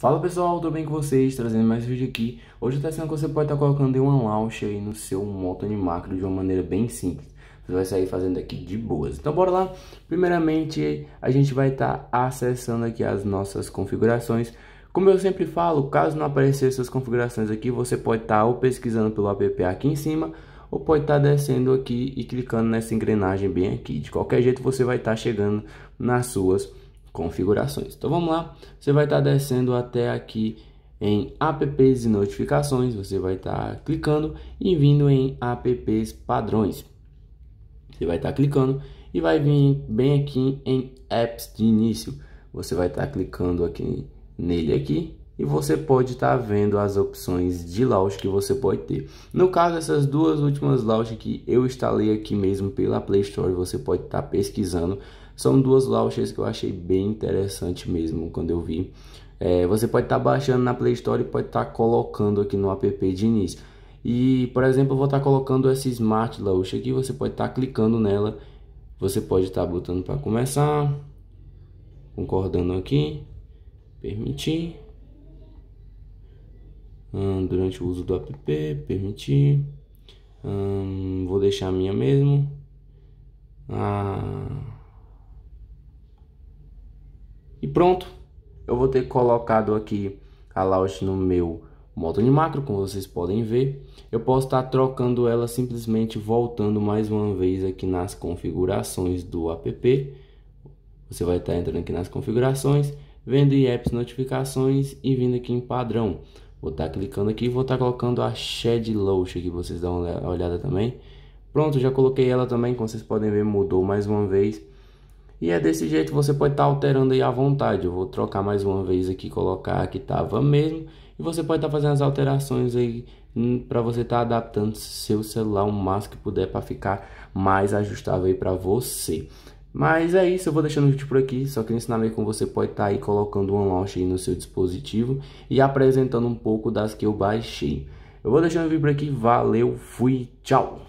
Fala pessoal, tudo bem com vocês? Trazendo mais um vídeo aqui. Hoje tá eu tô ensinando que você pode estar tá colocando uma launch aí no seu moto macro de uma maneira bem simples. Você vai sair fazendo aqui de boas. Então bora lá. Primeiramente, a gente vai estar tá acessando aqui as nossas configurações. Como eu sempre falo, caso não aparecer essas configurações aqui, você pode estar tá ou pesquisando pelo app aqui em cima, ou pode estar tá descendo aqui e clicando nessa engrenagem bem aqui. De qualquer jeito, você vai estar tá chegando nas suas configurações configurações. Então vamos lá, você vai estar tá descendo até aqui em apps e notificações, você vai estar tá clicando e vindo em apps padrões. Você vai estar tá clicando e vai vir bem aqui em apps de início. Você vai estar tá clicando aqui nele aqui e você pode estar tá vendo as opções de launch que você pode ter. No caso, essas duas últimas launch que eu instalei aqui mesmo pela Play Store, você pode estar tá pesquisando. São duas launches que eu achei bem interessante mesmo quando eu vi. É, você pode estar tá baixando na Play Store e pode estar tá colocando aqui no app de início. E, por exemplo, eu vou estar tá colocando essa Smart Launch aqui, você pode estar tá clicando nela. Você pode estar botando para começar, concordando aqui, permitir hum, durante o uso do app, permitir, hum, vou deixar a minha mesmo, ah, e pronto, eu vou ter colocado aqui a launch no meu modo de macro, como vocês podem ver. Eu posso estar trocando ela simplesmente voltando mais uma vez aqui nas configurações do app. Você vai estar entrando aqui nas configurações, vendo apps notificações e vindo aqui em padrão. Vou estar tá clicando aqui e vou estar tá colocando a Shed Lotion que vocês dão uma olhada também. Pronto, já coloquei ela também, como vocês podem ver, mudou mais uma vez. E é desse jeito você pode estar tá alterando aí à vontade. Eu vou trocar mais uma vez aqui, colocar que estava mesmo. E você pode estar tá fazendo as alterações aí hum, para você estar tá adaptando seu celular o máximo que puder para ficar mais ajustável aí para você. Mas é isso, eu vou deixando o vídeo por aqui, só queria ensinar meio como você pode estar tá aí colocando um launch aí no seu dispositivo e apresentando um pouco das que eu baixei. Eu vou deixando o vídeo por aqui, valeu, fui, tchau!